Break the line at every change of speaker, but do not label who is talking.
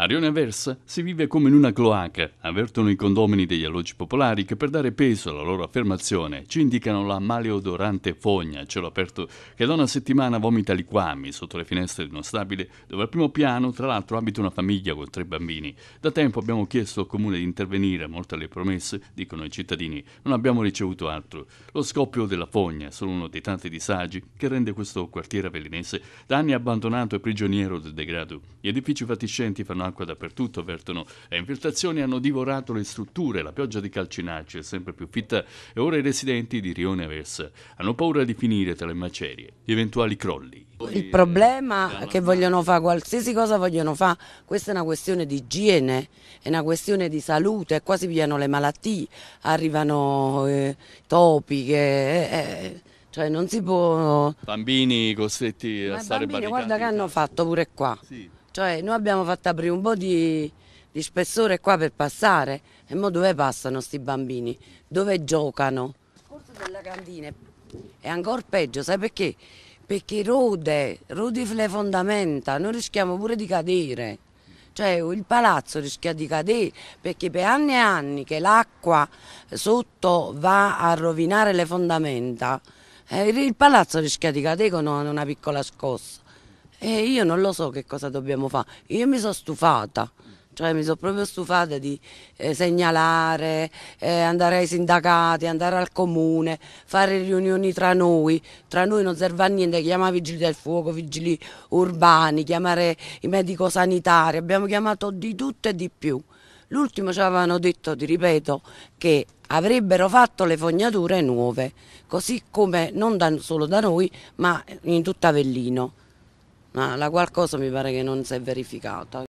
A Rione Aversa si vive come in una cloaca, avvertono i condomini degli alloggi popolari che per dare peso alla loro affermazione ci indicano la maleodorante fogna a cielo aperto che da una settimana vomita liquami sotto le finestre di uno stabile dove al primo piano tra l'altro abita una famiglia con tre bambini. Da tempo abbiamo chiesto al comune di intervenire, molte le promesse, dicono i cittadini, non abbiamo ricevuto altro. Lo scoppio della fogna è solo uno dei tanti disagi che rende questo quartiere velinese da anni abbandonato e prigioniero del degrado. Gli edifici fatiscenti fanno acqua dappertutto, vertono e eh, infiltrazioni, hanno divorato le strutture, la pioggia di calcinacci è sempre più fitta e ora i residenti di Rione Aversa hanno paura di finire tra le macerie, di eventuali crolli.
Il problema è che vogliono fare qualsiasi cosa vogliono fare, questa è una questione di igiene, è una questione di salute, quasi si le malattie, arrivano eh, topi che... Eh, eh, cioè non si può...
Bambini costretti a Ma stare bambini, barricati. guarda che hanno
fatto pure qua. Sì. Cioè noi abbiamo fatto aprire un po' di, di spessore qua per passare e mo dove passano questi bambini? Dove giocano? Il corso della cantina è ancora peggio, sai perché? Perché rode, rode le fondamenta, noi rischiamo pure di cadere. Cioè il palazzo rischia di cadere perché per anni e anni che l'acqua sotto va a rovinare le fondamenta, eh, il palazzo rischia di cadere con una piccola scossa. E io non lo so che cosa dobbiamo fare, io mi sono stufata. Cioè mi sono proprio stufata di eh, segnalare, eh, andare ai sindacati, andare al comune, fare riunioni tra noi. Tra noi non serve a niente, chiamare vigili del fuoco, vigili urbani, chiamare i medico sanitari, abbiamo chiamato di tutto e di più. L'ultimo ci avevano detto, ti ripeto, che avrebbero fatto le fognature nuove, così come non da, solo da noi, ma in tutta Avellino ma la qualcosa mi pare che non si è verificata.